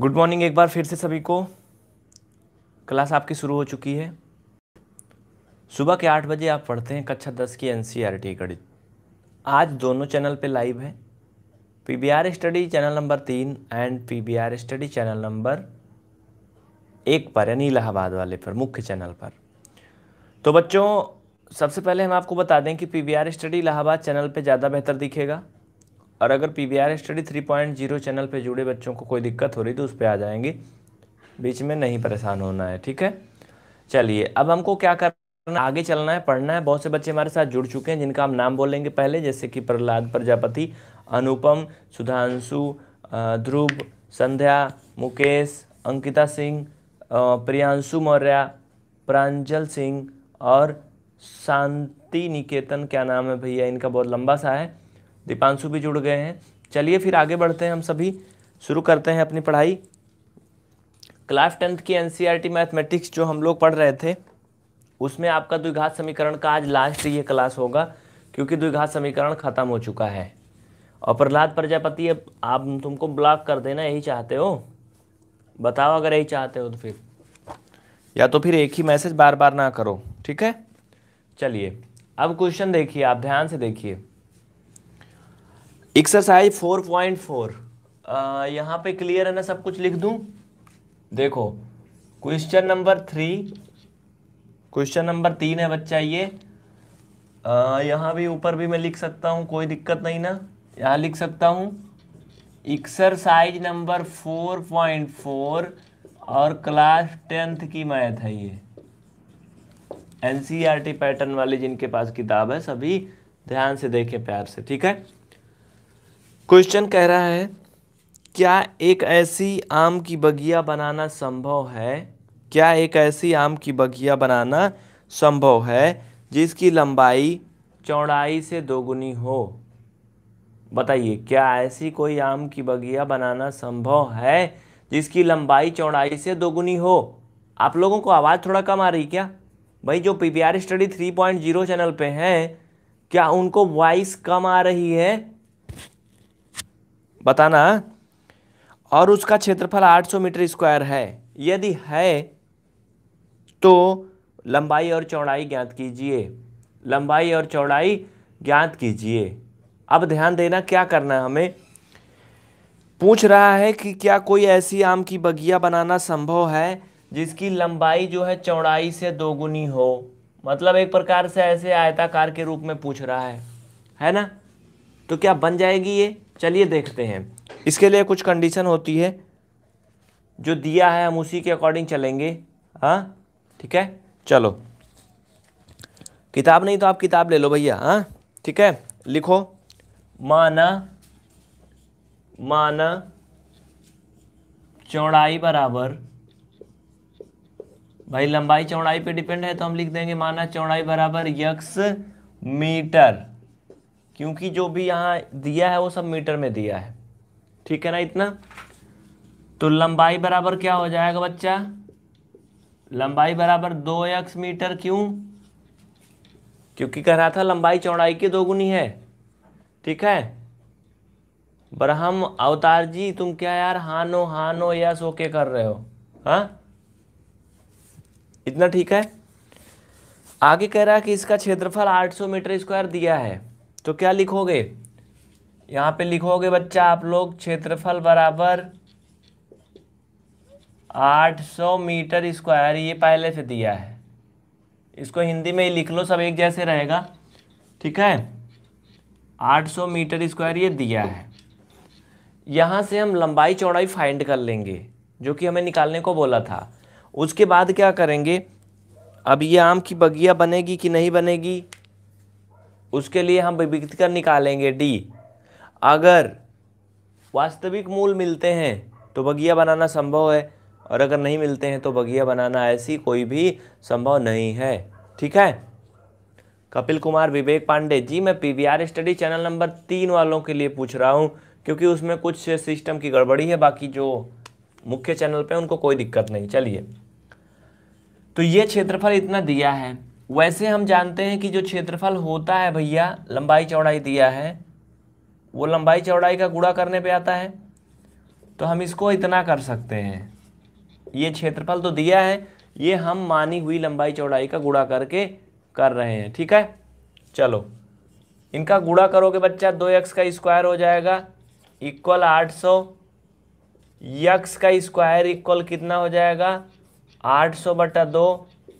Good morning एक बार फिर से सभी को क्लास आपकी शुरू हो चुकी है सुबह के आठ बजे आप पढ़ते हैं कक्षा दस की एन सी आर टी गणित आज दोनों चैनल पे लाइव है P B R study channel number तीन and P B R study channel number एक पर यानी इलाहाबाद वाले पर मुख्य चैनल पर तो बच्चों सबसे पहले हम आपको बता दें कि P B R study Allahabad channel पे ज़्यादा बेहतर दिखेगा और अगर P V R study three point zero channel पर जुड़े बच्चों को कोई दिक्कत हो रही तो उस पर आ जाएंगे बीच में नहीं परेशान होना है ठीक है चलिए अब हमको क्या करना आगे चलना है पढ़ना है बहुत से बच्चे हमारे साथ जुड़ चुके हैं जिनका हम नाम बोलेंगे पहले जैसे कि प्रहलाद प्रजापति अनुपम सुधांशु ध्रुव संध्या मुकेश अंकिता सिंह प्रियांशु मौर्या प्रांजल सिंह और शांति निकेतन क्या नाम है भैया इनका बहुत लंबा सा है दीपांशु भी जुड़ गए हैं चलिए फिर आगे बढ़ते हैं हम सभी शुरू करते हैं अपनी पढ़ाई क्लास टेंथ की एन e मैथमेटिक्स जो हम लोग पढ़ रहे थे उसमें आपका द्विघात समीकरण का आज लास्ट ये क्लास होगा क्योंकि द्विघात समीकरण खत्म हो चुका है और प्रहलाद प्रजापति अब आप तुमको ब्लॉक कर देना यही चाहते हो बताओ अगर यही चाहते हो तो फिर या तो फिर एक ही मैसेज बार बार ना करो ठीक है चलिए अब क्वेश्चन देखिए आप ध्यान से देखिए एक्सरसाइज फोर पॉइंट फोर यहाँ पे क्लियर है ना सब कुछ लिख दूँ देखो question number three question number तीन है बच्चा ये आ, uh, यहाँ भी ऊपर भी मैं लिख सकता हूँ कोई दिक्कत नहीं ना यहाँ लिख सकता हूँ exercise number four point four और क्लास टेंथ की मैथ है ये एन पैटर्न वाले जिनके पास किताब है सभी ध्यान से देखें प्यार से ठीक है क्वेश्चन कह रहा है क्या एक ऐसी आम की बगिया बनाना संभव है क्या एक ऐसी आम की बगिया बनाना संभव है जिसकी लंबाई चौड़ाई से दोगुनी हो बताइए क्या ऐसी कोई आम की बगिया बनाना संभव है जिसकी लंबाई चौड़ाई से दोगुनी हो आप लोगों को आवाज़ थोड़ा कम आ रही क्या भाई जो P study three point zero channel पे हैं क्या उनको वॉइस कम आ रही है बताना और उसका क्षेत्रफल 800 मीटर स्क्वायर है यदि है तो लंबाई और चौड़ाई ज्ञात कीजिए लंबाई और चौड़ाई ज्ञात कीजिए अब ध्यान देना क्या करना है हमें पूछ रहा है कि क्या कोई ऐसी आम की बगिया बनाना संभव है जिसकी लंबाई जो है चौड़ाई से दोगुनी हो मतलब एक प्रकार से ऐसे आयताकार के रूप में पूछ रहा है है ना तो क्या बन जाएगी ये चलिए देखते हैं इसके लिए कुछ कंडीशन होती है जो दिया है हम उसी के अकॉर्डिंग चलेंगे हाँ ठीक है चलो किताब नहीं तो आप किताब ले लो भैया हाँ ठीक है लिखो माना माना चौड़ाई बराबर भाई लंबाई चौड़ाई पे डिपेंड है तो हम लिख देंगे माना चौड़ाई बराबर यक्स मीटर क्योंकि जो भी यहाँ दिया है वो सब मीटर में दिया है ठीक है ना इतना तो लंबाई बराबर क्या हो जाएगा बच्चा लंबाई बराबर दो एक्स मीटर क्यों क्योंकि कह रहा था लंबाई चौड़ाई की दोगुनी है ठीक है ब्रह्म अवतार जी तुम क्या यार हानो हानो यस ओके कर रहे हो हा? इतना ठीक है आगे कह रहा है कि इसका क्षेत्रफल 800 मीटर स्क्वायर दिया है तो क्या लिखोगे यहाँ पे लिखोगे बच्चा आप लोग क्षेत्रफल बराबर 800 मीटर स्क्वायर ये पहले से दिया है इसको हिंदी में ही लिख लो सब एक जैसे रहेगा ठीक है 800 मीटर स्क्वायर ये दिया है यहाँ से हम लंबाई चौड़ाई फाइंड कर लेंगे जो कि हमें निकालने को बोला था उसके बाद क्या करेंगे अब ये आम की बगिया बनेगी कि नहीं बनेगी उसके लिए हम विविक्तकर निकालेंगे डी अगर वास्तविक मूल मिलते हैं तो बगिया बनाना संभव है और अगर नहीं मिलते हैं तो बगिया बनाना ऐसी कोई भी संभव नहीं है ठीक है कपिल कुमार विवेक पांडे जी मैं आर स्टडी चैनल नंबर तीन वालों के लिए पूछ रहा हूँ क्योंकि उसमें कुछ सिस्टम की गड़बड़ी है बाकी जो मुख्य चैनल पे उनको कोई दिक्कत नहीं चलिए तो ये क्षेत्रफल इतना दिया है वैसे हम जानते हैं कि जो क्षेत्रफल होता है भैया लंबाई चौड़ाई दिया है वो लंबाई चौड़ाई का गुड़ा करने पे आता है तो हम इसको इतना कर सकते हैं ये क्षेत्रफल तो दिया है ये हम मानी हुई लंबाई चौड़ाई का गुड़ा करके कर रहे हैं ठीक है चलो इनका गुड़ा करोगे बच्चा दो एक्स का स्क्वायर हो जाएगा इक्वल आठ सौ यक्स का स्क्वायर इक्वल कितना हो जाएगा आठ सौ बटा दो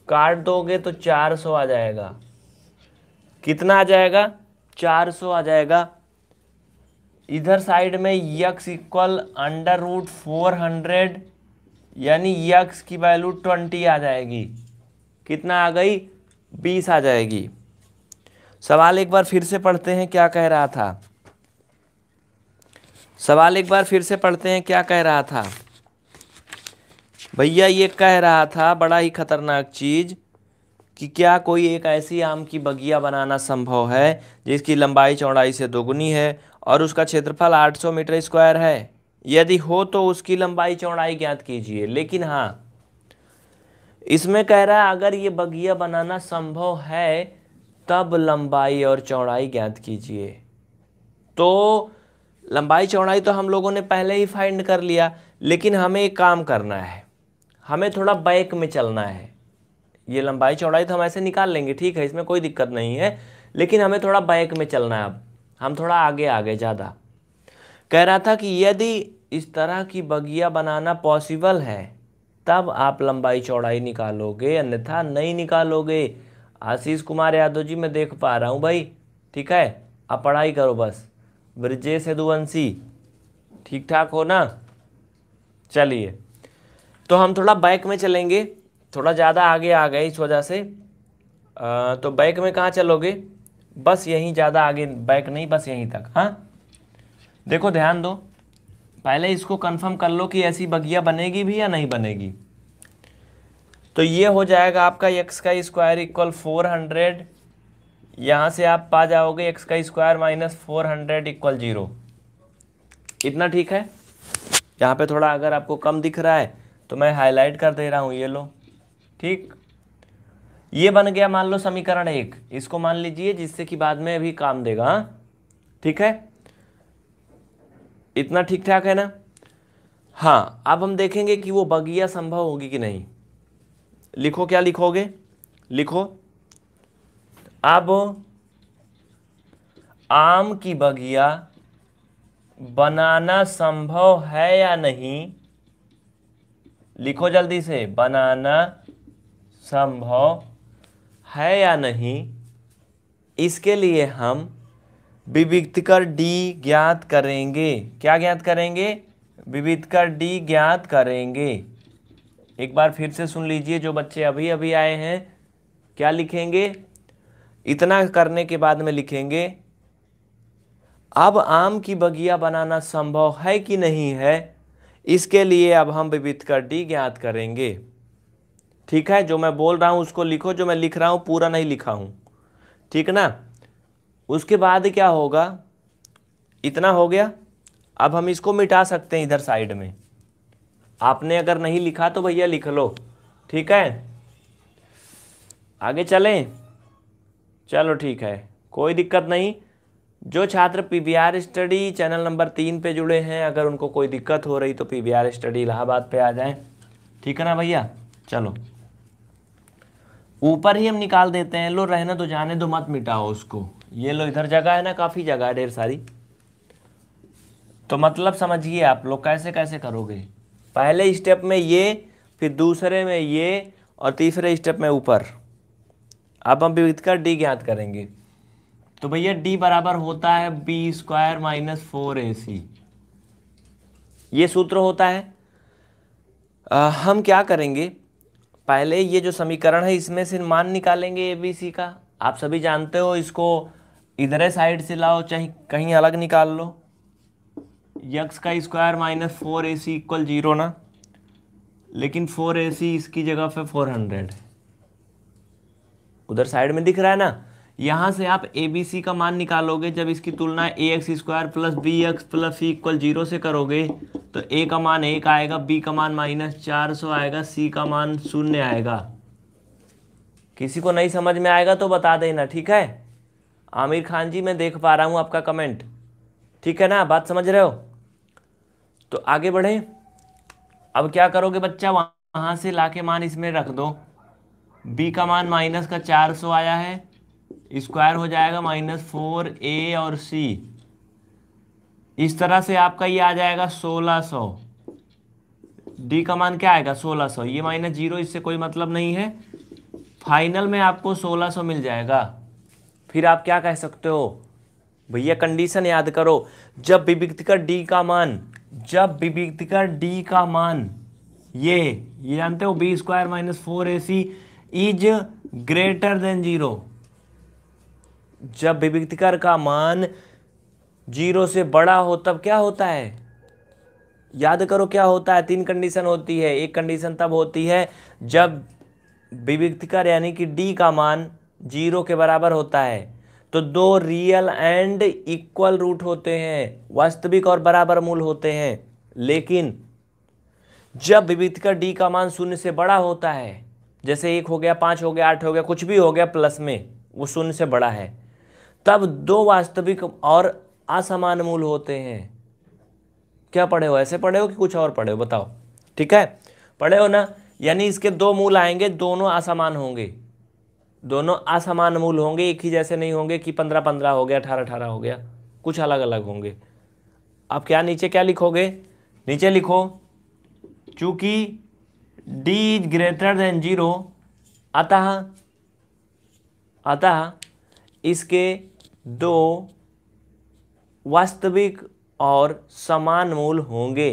काट दोगे तो चार सौ आ जाएगा कितना आ जाएगा चार सौ आ जाएगा इधर साइड में X equal under root four hundred यानी यक्स की वैल्यू ट्वेंटी आ जाएगी कितना आ गई बीस आ जाएगी सवाल एक बार फिर से पढ़ते हैं क्या कह रहा था सवाल एक बार फिर से पढ़ते हैं क्या कह रहा था भैया ये कह रहा था बड़ा ही खतरनाक चीज़ कि क्या कोई एक ऐसी आम की बगिया बनाना संभव है जिसकी लंबाई चौड़ाई से दोगुनी है और उसका क्षेत्रफल 800 मीटर स्क्वायर है यदि हो तो उसकी लंबाई चौड़ाई ज्ञात कीजिए लेकिन हाँ इसमें कह रहा है अगर ये बगिया बनाना संभव है तब लंबाई और चौड़ाई ज्ञात कीजिए तो लंबाई चौड़ाई तो हम लोगों ने पहले ही फाइंड कर लिया लेकिन हमें एक काम करना है हमें थोड़ा बैक में चलना है ये लंबाई चौड़ाई तो हम ऐसे निकाल लेंगे ठीक है इसमें कोई दिक्कत नहीं है लेकिन हमें थोड़ा बैक में चलना है अब हम थोड़ा आगे आगे ज़्यादा कह रहा था कि यदि इस तरह की बगिया बनाना पॉसिबल है तब आप लंबाई चौड़ाई निकालोगे अन्यथा नहीं निकालोगे आशीष कुमार यादव जी मैं देख पा रहा हूँ भाई ठीक है आप पढ़ाई करो बस ब्रजेश यदुवंशी ठीक ठाक हो ना चलिए तो हम थोड़ा बाइक में चलेंगे थोड़ा ज़्यादा आगे आ गए इस वजह से आ, तो बाइक में कहाँ चलोगे बस यहीं ज़्यादा आगे बाइक नहीं बस यहीं तक हाँ देखो ध्यान दो पहले इसको कंफर्म कर लो कि ऐसी बगिया बनेगी भी या नहीं बनेगी तो ये हो जाएगा आपका एक्स का स्क्वायर इक्वल फोर हंड्रेड यहाँ से आप पा जाओगे एक्स का square minus four hundred equal zero इतना ठीक है यहाँ पे थोड़ा अगर आपको कम दिख रहा है तो मैं हाईलाइट कर दे रहा हूँ ये लो ठीक ये बन गया मान लो समीकरण एक इसको मान लीजिए जिससे कि बाद में अभी काम देगा हाँ? ठीक है इतना ठीक ठाक है ना हाँ अब हम देखेंगे कि वो बगिया संभव होगी कि नहीं लिखो क्या लिखोगे लिखो अब आम की बगिया बनाना संभव है या नहीं लिखो जल्दी से बनाना संभव है या नहीं इसके लिए हम विविधकर डी ज्ञात करेंगे क्या ज्ञात करेंगे विविधकर डी ज्ञात करेंगे एक बार फिर से सुन लीजिए जो बच्चे अभी अभी आए हैं क्या लिखेंगे इतना करने के बाद में लिखेंगे अब आम की बगिया बनाना संभव है कि नहीं है इसके लिए अब हम कर डी ज्ञात करेंगे ठीक है जो मैं बोल रहा हूँ उसको लिखो जो मैं लिख रहा हूँ पूरा नहीं लिखा हूँ ठीक ना उसके बाद क्या होगा इतना हो गया अब हम इसको मिटा सकते हैं इधर साइड में आपने अगर नहीं लिखा तो भैया लिख लो ठीक है आगे चलें चलो ठीक है कोई दिक्कत नहीं जो छात्र आर स्टडी चैनल नंबर तीन पे जुड़े हैं अगर उनको कोई दिक्कत हो रही तो आर स्टडी इलाहाबाद पे आ जाएं ठीक है ना भैया चलो ऊपर ही हम निकाल देते हैं लो रहने तो जाने दो मत मिटाओ उसको ये लो इधर जगह है ना काफ़ी जगह है ढेर सारी तो मतलब समझिए आप लोग कैसे कैसे करोगे पहले स्टेप में ये फिर दूसरे में ये और तीसरे स्टेप में ऊपर आप हम विविध कर डी ज्ञात करेंगे तो भैया डी बराबर होता है B square minus four A C ये सूत्र होता है आ, हम क्या करेंगे पहले ये जो समीकरण है इसमें से मान निकालेंगे ए बी सी का आप सभी जानते हो इसको इधर साइड से लाओ चाहे कहीं अलग निकाल लो यक्स का square minus four A C equal zero ना लेकिन फोर ए सी इसकी जगह पे फोर हंड्रेड उधर साइड में दिख रहा है ना यहाँ से आप ए बी सी का मान निकालोगे जब इसकी तुलना A X square plus B X plus C equal zero से करोगे तो ए का मान एक आएगा बी का मान माइनस चार सौ आएगा सी का मान शून्य आएगा किसी को नहीं समझ में आएगा तो बता देना ठीक है आमिर खान जी मैं देख पा रहा हूँ आपका कमेंट ठीक है ना बात समझ रहे हो तो आगे बढ़े अब क्या करोगे बच्चा वहाँ से लाके मान इसमें रख दो बी का मान माइनस का चार सौ आया है स्क्वायर हो जाएगा माइनस फोर ए और सी इस तरह से आपका ये आ जाएगा सोलह सौ डी का मान क्या आएगा सोलह सौ ये माइनस जीरो इससे कोई मतलब नहीं है फाइनल में आपको सोलह सौ मिल जाएगा फिर आप क्या कह सकते हो भैया कंडीशन याद करो जब विभिक्तिकर डी का मान जब विभिक्तिकर डी का मान ये ये जानते हो B square minus four A C is greater than zero जब विविक्तिकर का मान जीरो से बड़ा हो तब क्या होता है याद करो क्या होता है तीन कंडीशन होती है एक कंडीशन तब होती है जब विविधकर यानी कि डी का मान जीरो के बराबर होता है तो दो रियल एंड इक्वल रूट होते हैं वास्तविक और बराबर मूल होते हैं लेकिन जब विविधकर डी का मान शून्य से बड़ा होता है जैसे एक हो गया पाँच हो गया आठ हो गया कुछ भी हो गया प्लस में वो शून्य से बड़ा है तब दो वास्तविक और असमान मूल होते हैं क्या पढ़े हो ऐसे पढ़े हो कि कुछ और पढ़े हो बताओ ठीक है पढ़े हो ना यानी इसके दो मूल आएंगे दोनों असमान होंगे दोनों असमान मूल होंगे एक ही जैसे नहीं होंगे कि पंद्रह पंद्रह हो गया अठारह अठारह हो गया कुछ अलग अलग होंगे अब क्या नीचे क्या लिखोगे नीचे लिखो चूंकि d is greater than zero अतः अतः इसके दो वास्तविक और समान मूल होंगे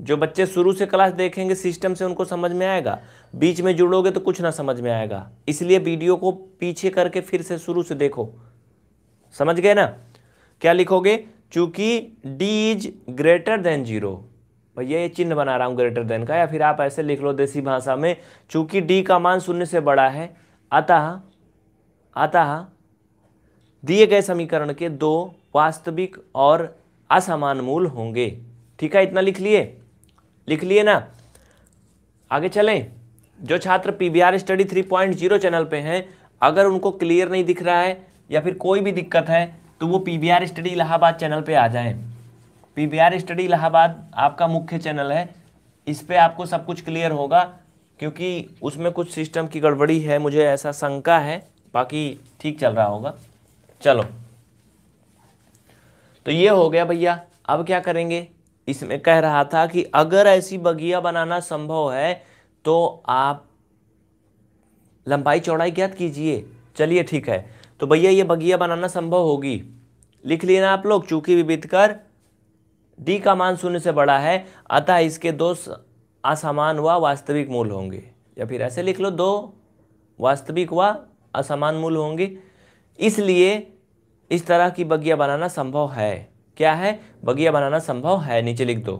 जो बच्चे शुरू से क्लास देखेंगे सिस्टम से उनको समझ में आएगा बीच में जुड़ोगे तो कुछ ना समझ में आएगा इसलिए वीडियो को पीछे करके फिर से शुरू से देखो समझ गए ना क्या लिखोगे चूंकि D is greater than zero भैया ये चिन्ह बना रहा हूँ ग्रेटर देन का या फिर आप ऐसे लिख लो देसी भाषा में चूंकि डी का मान शून्य से बड़ा है अतः अतः दिए गए समीकरण के दो वास्तविक और असमान मूल होंगे ठीक है इतना लिख लिए लिख लिए ना आगे चलें जो छात्र P V R study three point zero channel पे हैं अगर उनको क्लियर नहीं दिख रहा है या फिर कोई भी दिक्कत है तो वो P V R study Allahabad channel पे आ जाएं P V R study Allahabad आपका मुख्य चैनल है इस पर आपको सब कुछ क्लियर होगा क्योंकि उसमें कुछ सिस्टम की गड़बड़ी है मुझे ऐसा शंका है बाकी ठीक चल रहा होगा चलो तो ये हो गया भैया अब क्या करेंगे इसमें कह रहा था कि अगर ऐसी बगिया बनाना संभव है तो आप लंबाई चौड़ाई ज्ञात कीजिए चलिए ठीक है तो भैया ये बगिया बनाना संभव होगी लिख लिए ना आप लोग चूंकि विविध कर डी का मान शून्य से बड़ा है अतः इसके दो असमान व वास्तविक मूल होंगे या फिर ऐसे लिख लो दो वास्तविक व वा असमान मूल होंगे इसलिए इस तरह की बगिया बनाना संभव है क्या है बगिया बनाना संभव है नीचे लिख दो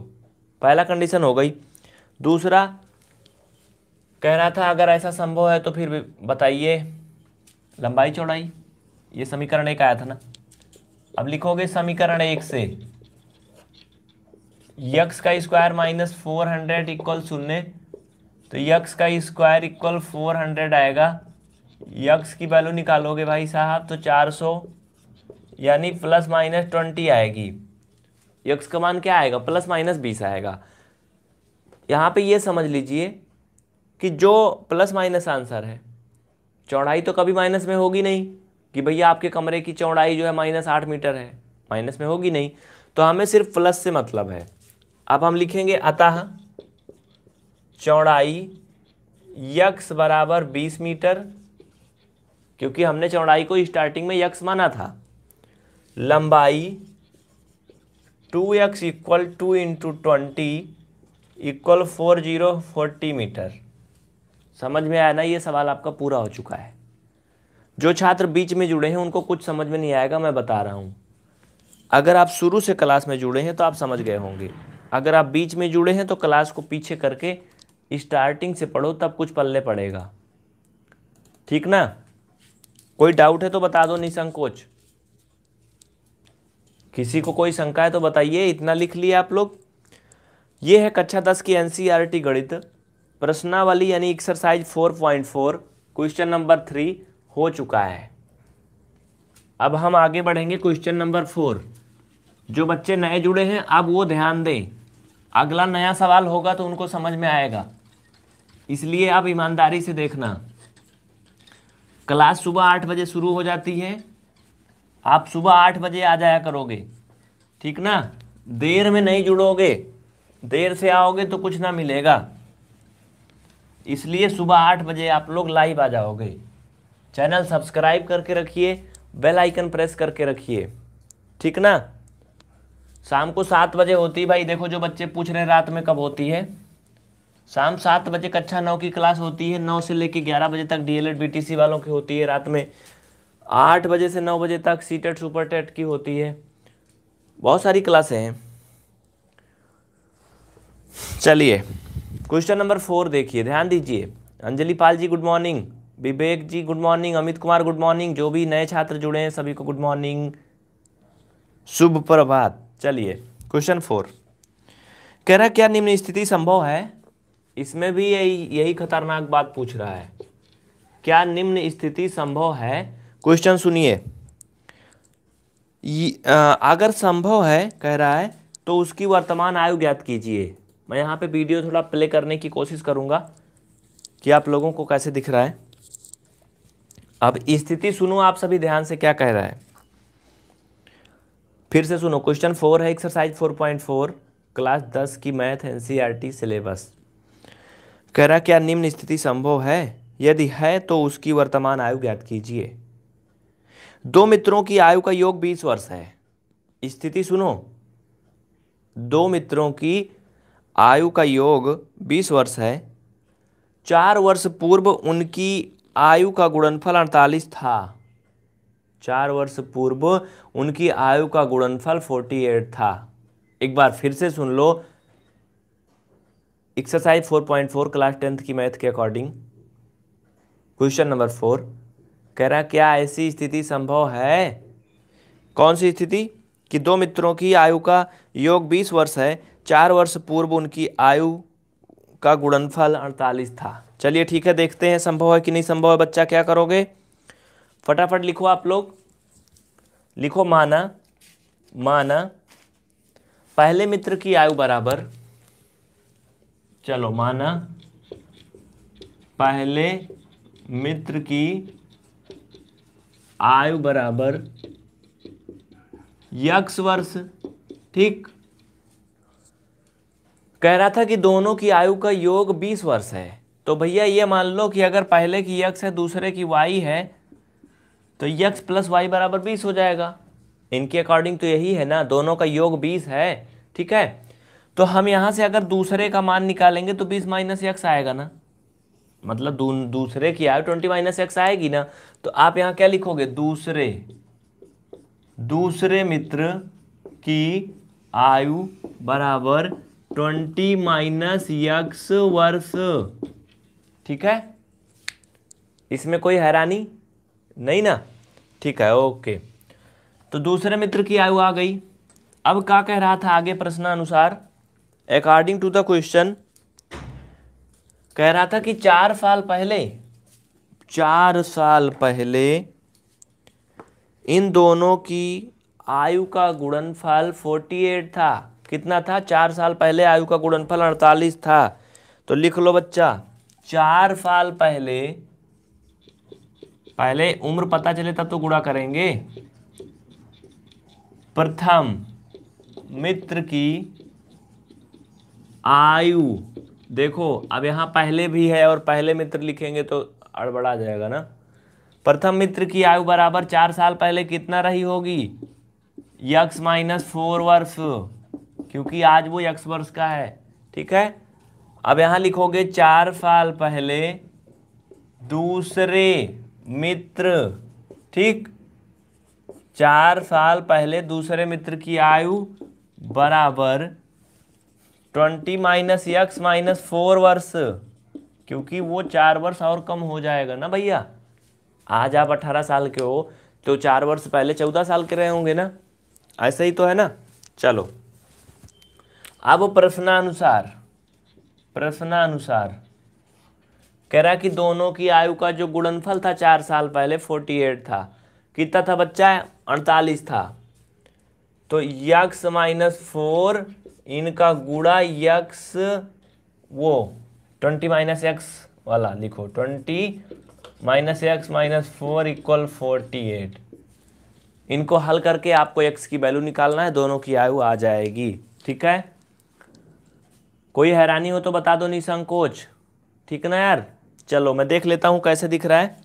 पहला कंडीशन हो गई दूसरा कह रहा था अगर ऐसा संभव है तो फिर बताइए लंबाई चौड़ाई ये समीकरण एक आया था ना अब लिखोगे समीकरण एक से यक्स का square minus four hundred equal शून्य तो यक्स का स्क्वायर इक्वल फोर हंड्रेड आएगा यक्स की वैल्यू निकालोगे भाई साहब तो चार सौ यानी प्लस माइनस ट्वेंटी आएगी यक्स का मान क्या आएगा प्लस माइनस बीस आएगा यहाँ पे ये समझ लीजिए कि जो प्लस माइनस आंसर है चौड़ाई तो कभी माइनस में होगी नहीं कि भैया आपके कमरे की चौड़ाई जो है माइनस आठ मीटर है माइनस में होगी नहीं तो हमें सिर्फ प्लस से मतलब है अब हम लिखेंगे अतः चौड़ाई यक्स बराबर बीस मीटर क्योंकि हमने चौड़ाई को स्टार्टिंग में यक्स माना था लंबाई two X equal two into twenty equal four zero forty metre समझ में आया ना ये सवाल आपका पूरा हो चुका है जो छात्र बीच में जुड़े हैं उनको कुछ समझ में नहीं आएगा मैं बता रहा हूँ अगर आप शुरू से क्लास में जुड़े हैं तो आप समझ गए होंगे अगर आप बीच में जुड़े हैं तो क्लास को पीछे करके स्टार्टिंग से पढ़ो तब कुछ पल्ले पड़ेगा ठीक ना कोई डाउट है तो बता दो निसंकोच किसी को कोई शंका है तो बताइए इतना लिख लिए आप लोग ये है कक्षा दस की एनसीईआरटी e गणित प्रश्नावली यानी exercise four point four question number three हो चुका है अब हम आगे बढ़ेंगे क्वेश्चन नंबर फोर जो बच्चे नए जुड़े हैं आप वो ध्यान दें अगला नया सवाल होगा तो उनको समझ में आएगा इसलिए आप ईमानदारी से देखना क्लास सुबह आठ बजे शुरू हो जाती है आप सुबह आठ बजे आ जाया करोगे ठीक ना देर में नहीं जुड़ोगे देर से आओगे तो कुछ ना मिलेगा इसलिए सुबह आठ बजे आप लोग लाइव आ जाओगे चैनल सब्सक्राइब करके रखिए बेल आइकन प्रेस करके रखिए ठीक ना शाम को सात बजे होती है भाई देखो जो बच्चे पूछ रहे रात में कब होती है शाम सात बजे कक्षा नौ की क्लास होती है नौ से लेकर ग्यारह बजे तक डीएलएड बीटीसी वालों की होती है रात में आठ बजे से नौ बजे तक सी टेट सुपर टेट की होती है बहुत सारी क्लासें हैं चलिए क्वेश्चन नंबर फोर देखिए ध्यान दीजिए Anjali Pal ji good morning Vivek ji good morning Amit Kumar good morning जो भी नए छात्र जुड़े हैं सभी को गुड मॉर्निंग शुभ प्रभात चलिए क्वेश्चन फोर कह रहा क्या निम्न स्थिति संभव है इसमें भी यही यही खतरनाक बात पूछ रहा है क्या निम्न स्थिति संभव है क्वेश्चन सुनिए अगर संभव है कह रहा है तो उसकी वर्तमान आयु ज्ञात कीजिए मैं यहाँ पे वीडियो थोड़ा प्ले करने की कोशिश करूँगा कि आप लोगों को कैसे दिख रहा है अब स्थिति सुनो आप सभी ध्यान से क्या कह रहा है फिर से सुनो क्वेश्चन फोर है exercise four point four class दस की मैथ टी सिलेबस कह रहा क्या निम्न स्थिति संभव है यदि है तो उसकी वर्तमान आयु ज्ञात कीजिए दो मित्रों की आयु का योग बीस वर्ष है स्थिति सुनो दो मित्रों की आयु का योग बीस वर्ष है चार वर्ष पूर्व उनकी आयु का गुणनफल अड़तालीस था चार वर्ष पूर्व उनकी आयु का गुणनफल फोर्टी एट था एक बार फिर से सुन लो exercise four point four class tenth की मैथ के अकॉर्डिंग क्वेश्चन नंबर फोर कह रहा क्या ऐसी स्थिति संभव है कौन सी स्थिति कि दो मित्रों की आयु का योग बीस वर्ष है चार वर्ष पूर्व उनकी आयु का गुणनफल अड़तालीस था चलिए ठीक है देखते हैं संभव है कि नहीं संभव है बच्चा क्या करोगे फटाफट लिखो आप लोग लिखो माना माना पहले मित्र की आयु बराबर चलो माना पहले मित्र की आयु बराबर यक्ष वर्ष ठीक कह रहा था कि दोनों की आयु का योग बीस वर्ष है तो भैया ये मान लो कि अगर पहले की यक्ष है दूसरे की वाई है तो यक्ष प्लस वाई बराबर बीस हो जाएगा इनके अकॉर्डिंग तो यही है ना दोनों का योग बीस है ठीक है तो हम यहाँ से अगर दूसरे का मान निकालेंगे तो बीस माइनस यक्स आएगा ना मतलब दू, दूसरे की आयु ट्वेंटी माइनस एक्स आएगी ना तो आप यहाँ क्या लिखोगे दूसरे दूसरे मित्र की आयु बराबर ट्वेंटी माइनस यक्स वर्ष ठीक है इसमें कोई हैरानी नहीं ना ठीक है ओके तो दूसरे मित्र की आयु आ गई अब क्या कह रहा था आगे प्रश्न अनुसार अकॉर्डिंग टू द क्वेश्चन कह रहा था कि चार साल पहले चार साल पहले इन दोनों की आयु का गुणनफल 48 था कितना था चार साल पहले आयु का गुणनफल 48 था तो लिख लो बच्चा चार साल पहले पहले उम्र पता चले तब तो गुणा करेंगे प्रथम मित्र की आयु देखो अब यहाँ पहले भी है और पहले मित्र लिखेंगे तो अड़बड़ा जाएगा ना प्रथम मित्र की आयु बराबर चार साल पहले कितना रही होगी यक्स माइनस फोर वर्ष क्योंकि आज वो यक्स वर्ष का है ठीक है अब यहाँ लिखोगे चार साल पहले दूसरे मित्र ठीक चार साल पहले दूसरे मित्र की आयु बराबर twenty minus X minus four वर्ष क्योंकि वो चार वर्ष और कम हो जाएगा ना भैया आज आप अठारह साल के हो तो चार वर्ष पहले चौदह साल के रहे होंगे ना ऐसे ही तो है ना चलो अब प्रश्नानुसार प्रश्नानुसार कह रहा कि दोनों की आयु का जो गुणनफल था चार साल पहले फोर्टी एट था कितना था बच्चा अड़तालीस था तो यक्स माइनस फोर इनका गुड़ा यक्स वो ट्वेंटी माइनस एक्स वाला लिखो twenty minus X minus four equal forty eight इनको हल करके आपको एक्स की वैल्यू निकालना है दोनों की आयु आ जाएगी ठीक है कोई हैरानी हो तो बता दो निसंकोच ठीक ना यार चलो मैं देख लेता हूँ कैसे दिख रहा है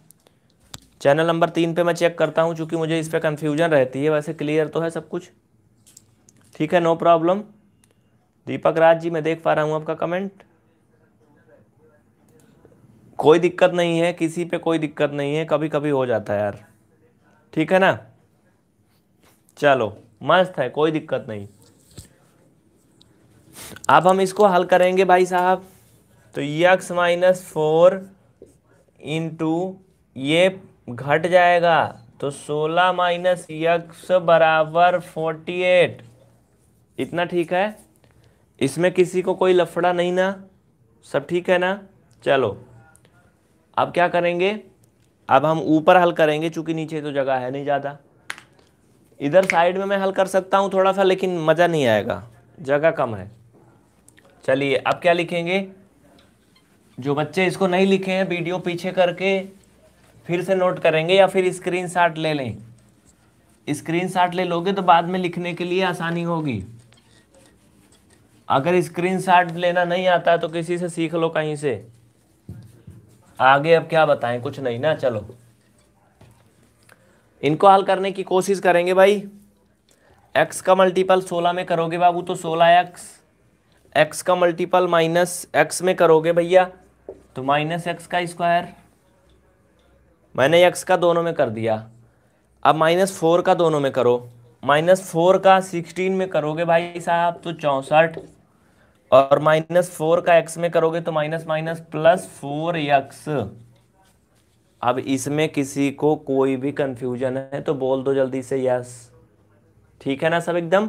चैनल नंबर तीन पे मैं चेक करता हूँ चूंकि मुझे इस पर कन्फ्यूजन रहती है वैसे क्लियर तो है सब कुछ ठीक है नो प्रॉब्लम दीपक राज जी मैं देख पा रहा हूँ आपका कमेंट कोई दिक्कत नहीं है किसी पे कोई दिक्कत नहीं है कभी कभी हो जाता है यार ठीक है ना चलो मस्त है कोई दिक्कत नहीं अब हम इसको हल करेंगे भाई साहब तो यक्स माइनस फोर इंटू ये घट जाएगा तो सोलह माइनस यक्स बराबर फोर्टी एट इतना ठीक है इसमें किसी को कोई लफड़ा नहीं ना सब ठीक है ना चलो अब क्या करेंगे अब हम ऊपर हल करेंगे चूंकि नीचे तो जगह है नहीं ज़्यादा इधर साइड में मैं हल कर सकता हूँ थोड़ा सा लेकिन मज़ा नहीं आएगा जगह कम है चलिए अब क्या लिखेंगे जो बच्चे इसको नहीं लिखे हैं वीडियो पीछे करके फिर से नोट करेंगे या फिर स्क्रीन ले लें स्क्रीन ले लोगे तो बाद में लिखने के लिए आसानी होगी अगर स्क्रीनशॉट लेना नहीं आता तो किसी से सीख लो कहीं से आगे अब क्या बताएं कुछ नहीं ना चलो इनको हल करने की कोशिश करेंगे भाई एक्स का मल्टीपल सोलह में करोगे बाबू तो सोलह एक्स एक्स का मल्टीपल माइनस एक्स में करोगे भैया तो माइनस एक्स का स्क्वायर मैंने एक्स का दोनों में कर दिया अब माइनस फोर का दोनों में करो माइनस फोर का सिक्सटीन में करोगे भाई साहब तो चौंसठ और माइनस फोर का एक्स में करोगे तो minus minus plus four X अब इसमें किसी को कोई भी कंफ्यूजन है तो बोल दो जल्दी से यस ठीक है ना सब एकदम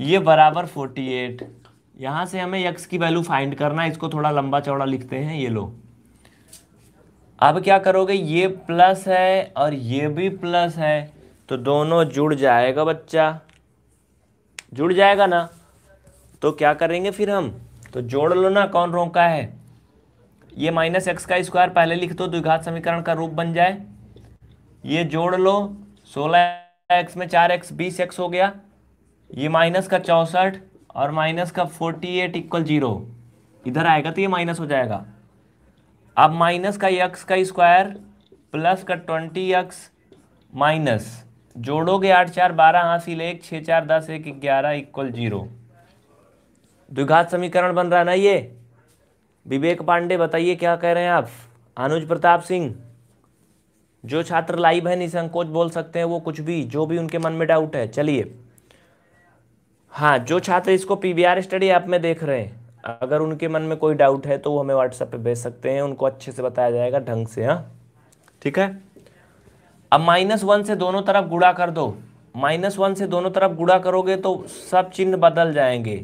ये बराबर फोर्टी एट यहां से हमें यक्स की वैल्यू फाइंड करना इसको थोड़ा लंबा चौड़ा लिखते हैं ये लो अब क्या करोगे ये प्लस है और ये भी प्लस है तो दोनों जुड़ जाएगा बच्चा जुड़ जाएगा ना तो क्या करेंगे फिर हम तो जोड़ लो ना कौन रोका है ये माइनस एक्स का स्क्वायर पहले लिख दो द्विघात समीकरण का रूप बन जाए ये जोड़ लो सोलह एक्स में चार एक्स बीस एक्स हो गया ये माइनस का चौंसठ और माइनस का फोर्टी एट इक्वल जीरो इधर आएगा तो ये माइनस हो जाएगा अब माइनस का एक्स का स्क्वायर प्लस का ट्वेंटी एक्स माइनस जोड़ोगे आठ चार बारह ले एक छः चार दस एक ग्यारह इक्वल जीरो द्विघात समीकरण बन रहा है ना ये विवेक पांडे बताइए क्या कह रहे हैं आप अनुज प्रताप सिंह जो छात्र लाइव है निसंकोच बोल सकते हैं वो कुछ भी जो भी उनके मन में डाउट है चलिए हाँ जो छात्र इसको पीवीआर स्टडी ऐप में देख रहे हैं अगर उनके मन में कोई डाउट है तो वो हमें व्हाट्सएप पे भेज सकते हैं उनको अच्छे से बताया जाएगा ढंग से हाँ ठीक है अब माइनस वन से दोनों तरफ गुड़ा कर दो माइनस वन से दोनों तरफ गुड़ा करोगे तो सब चिन्ह बदल जाएंगे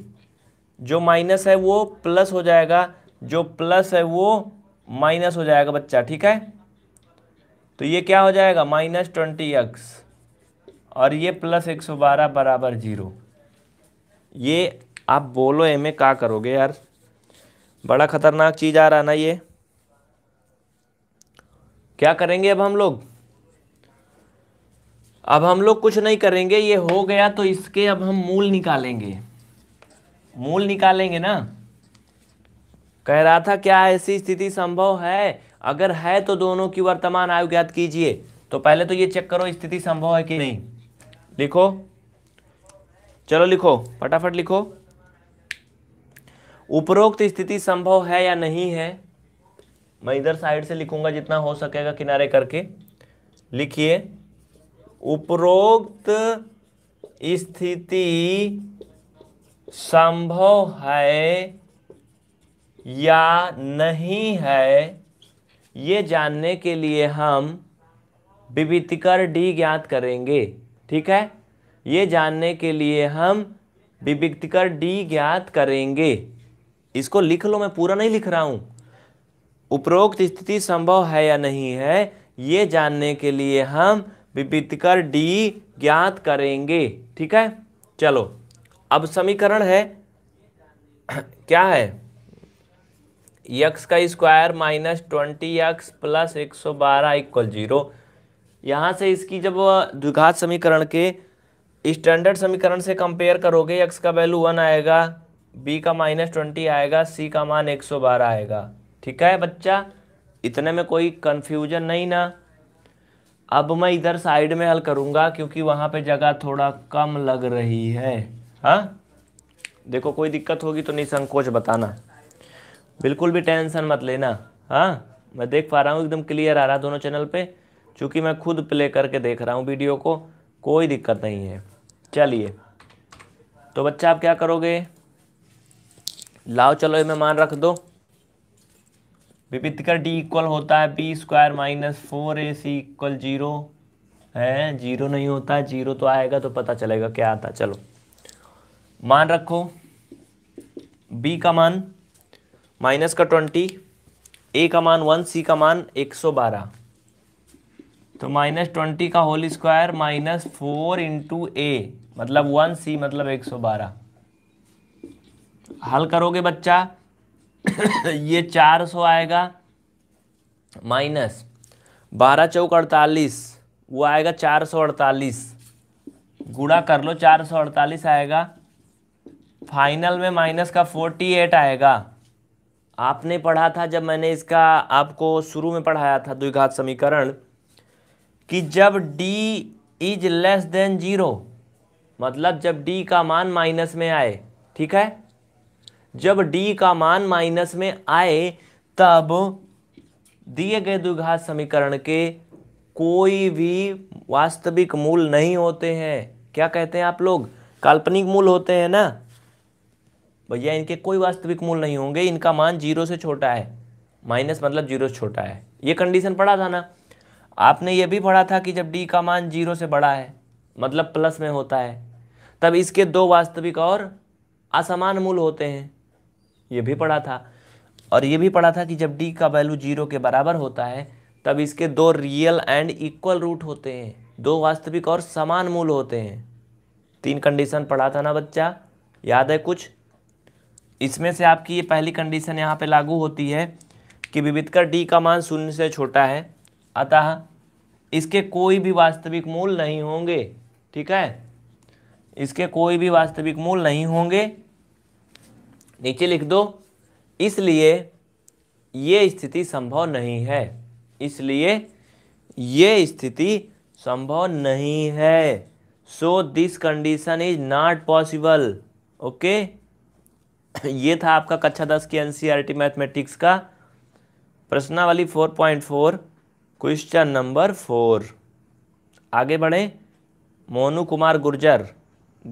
जो माइनस है वो प्लस हो जाएगा जो प्लस है वो माइनस हो जाएगा बच्चा ठीक है तो ये क्या हो जाएगा माइनस ट्वेंटी एक्स और ये प्लस एक सौ बारह बराबर जीरो ये आप बोलो एम ए क्या करोगे यार बड़ा खतरनाक चीज़ आ रहा ना ये क्या करेंगे अब हम लोग अब हम लोग कुछ नहीं करेंगे ये हो गया तो इसके अब हम मूल निकालेंगे मूल निकालेंगे ना कह रहा था क्या ऐसी स्थिति संभव है अगर है तो दोनों की वर्तमान आयु ज्ञात कीजिए तो पहले तो ये चेक करो स्थिति संभव है कि नहीं लिखो चलो लिखो फटाफट लिखो उपरोक्त स्थिति संभव है या नहीं है मैं इधर साइड से लिखूंगा जितना हो सकेगा किनारे करके लिखिए उपरोक्त स्थिति संभव है या नहीं है ये जानने के लिए हम विवितिकर डी ज्ञात करेंगे ठीक है ये जानने के लिए हम विवितिकर डी ज्ञात करेंगे इसको लिख लो मैं पूरा नहीं लिख रहा हूँ उपरोक्त स्थिति संभव है या नहीं है ये जानने के लिए हम विवितिकर डी ज्ञात करेंगे ठीक है चलो अब समीकरण है क्या है यक्स का square minus twenty X plus एक सौ बारह इक्वल जीरो यहाँ से इसकी जब द्विघात समीकरण के स्टैंडर्ड समीकरण से कंपेयर करोगे यक्स का वैल्यू वन आएगा बी का माइनस ट्वेंटी आएगा सी का मान एक सौ बारह आएगा ठीक है बच्चा इतने में कोई कन्फ्यूजन नहीं ना अब मैं इधर साइड में हल करूँगा क्योंकि वहाँ पर जगह थोड़ा कम लग रही है हाँ देखो कोई दिक्कत होगी तो निसंकोच बताना बिल्कुल भी टेंशन मत लेना हाँ मैं देख पा रहा हूँ एकदम क्लियर आ रहा है दोनों चैनल पे चूँकि मैं खुद प्ले करके देख रहा हूँ वीडियो को कोई दिक्कत नहीं है चलिए तो बच्चा आप क्या करोगे लाओ चलो मैं मान रख दो विपित का डी इक्वल होता है B square minus four A C equal zero है जीरो नहीं होता जीरो तो आएगा तो पता चलेगा क्या आता चलो मान रखो बी का मान माइनस का ट्वेंटी ए का मान वन सी का मान एक सौ बारह तो माइनस ट्वेंटी का whole square minus four into A मतलब वन सी मतलब एक सौ बारह हल करोगे बच्चा ये चार सौ आएगा माइनस बारह चौक अड़तालीस वो आएगा चार सौ अड़तालीस गुड़ा कर लो चार सौ अड़तालीस आएगा फाइनल में माइनस का फोर्टी एट आएगा आपने पढ़ा था जब मैंने इसका आपको शुरू में पढ़ाया था द्विघात समीकरण कि जब d is less than zero मतलब जब d का मान माइनस में आए ठीक है जब d का मान माइनस में आए तब दिए गए द्विघात समीकरण के कोई भी वास्तविक मूल नहीं होते हैं क्या कहते हैं आप लोग काल्पनिक मूल होते हैं ना भैया इनके कोई वास्तविक मूल नहीं होंगे इनका मान जीरो से छोटा है माइनस मतलब जीरो से छोटा है ये कंडीशन पढ़ा था ना आपने ये भी पढ़ा था कि जब डी का मान जीरो से बड़ा है मतलब प्लस में होता है तब इसके दो वास्तविक और असमान मूल होते हैं ये भी पढ़ा था और ये भी पढ़ा था कि जब डी का वैल्यू जीरो के बराबर होता है तब इसके दो रियल एंड इक्वल रूट होते हैं दो वास्तविक और समान मूल होते हैं तीन कंडीशन पढ़ा था ना बच्चा याद है कुछ इसमें से आपकी ये पहली कंडीशन यहाँ पे लागू होती है कि विविधकर डी का मान शून्य से छोटा है अतः इसके कोई भी वास्तविक मूल नहीं होंगे ठीक है इसके कोई भी वास्तविक मूल नहीं होंगे नीचे लिख दो इसलिए ये स्थिति संभव नहीं है इसलिए ये स्थिति संभव नहीं है so this condition is not possible okay ये था आपका कक्षा दस की एनसीईआरटी मैथमेटिक्स e का प्रश्नावली four point four question number four आगे बढ़ें मोनू कुमार गुर्जर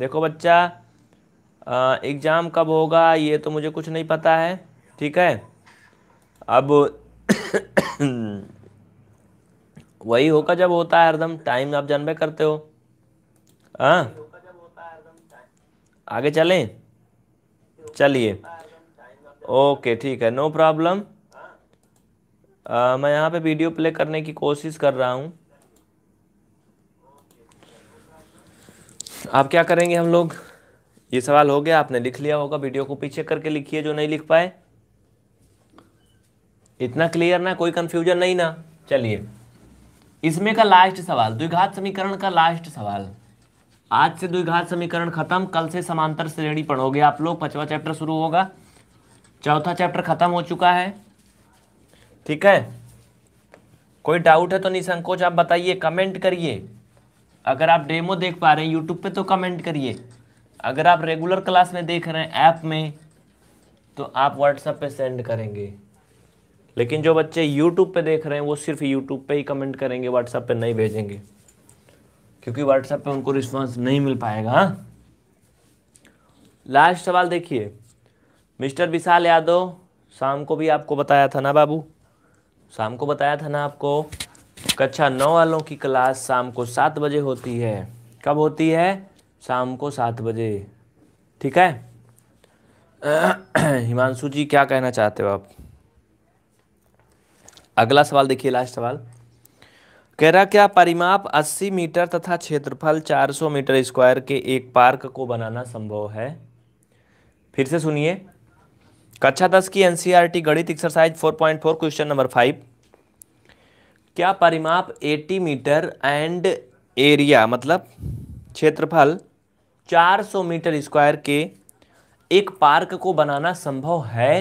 देखो बच्चा एग्ज़ाम कब होगा ये तो मुझे कुछ नहीं पता है ठीक है अब वही होगा जब होता है हरदम टाइम आप जानबे करते हो आ? हाँ? आगे चलें चलिए ओके ठीक है नो प्रॉब्लम मैं यहाँ पे वीडियो प्ले करने की कोशिश कर रहा हूँ आप क्या करेंगे हम लोग ये सवाल हो गया आपने लिख लिया होगा वीडियो को पीछे करके लिखिए जो नहीं लिख पाए इतना क्लियर ना कोई कंफ्यूजन नहीं ना चलिए इसमें का लास्ट सवाल द्विघात समीकरण का लास्ट सवाल आज से द्विघात समीकरण खत्म कल से समांतर श्रेणी पढ़ोगे आप लोग पांचवा चैप्टर शुरू होगा चौथा चैप्टर खत्म हो चुका है ठीक है कोई डाउट है तो निसंकोच आप बताइए कमेंट करिए अगर आप डेमो देख पा रहे हैं यूट्यूब पे तो कमेंट करिए अगर आप रेगुलर क्लास में देख रहे हैं ऐप में तो आप व्हाट्सएप पे सेंड करेंगे लेकिन जो बच्चे यूट्यूब पे देख रहे हैं वो सिर्फ यूट्यूब पे ही कमेंट करेंगे व्हाट्सएप पे नहीं भेजेंगे क्योंकि व्हाट्सएप पे उनको रिस्पांस नहीं मिल पाएगा लास्ट हाँ? सवाल देखिए मिस्टर विशाल यादव शाम को भी आपको बताया था ना बाबू शाम को बताया था ना आपको कक्षा नौ वालों की क्लास शाम को सात बजे होती है कब होती है शाम को सात बजे ठीक है हिमांशु जी क्या कहना चाहते हो आप अगला सवाल देखिए लास्ट सवाल कह रहा क्या परिमाप 80 मीटर तथा क्षेत्रफल 400 मीटर स्क्वायर के एक पार्क को बनाना संभव है फिर से सुनिए कक्षा दस की एनसीईआरटी e गणित एक्सरसाइज 4.4 क्वेश्चन नंबर फाइव क्या परिमाप 80 मीटर एंड एरिया मतलब क्षेत्रफल 400 मीटर स्क्वायर के एक पार्क को बनाना संभव है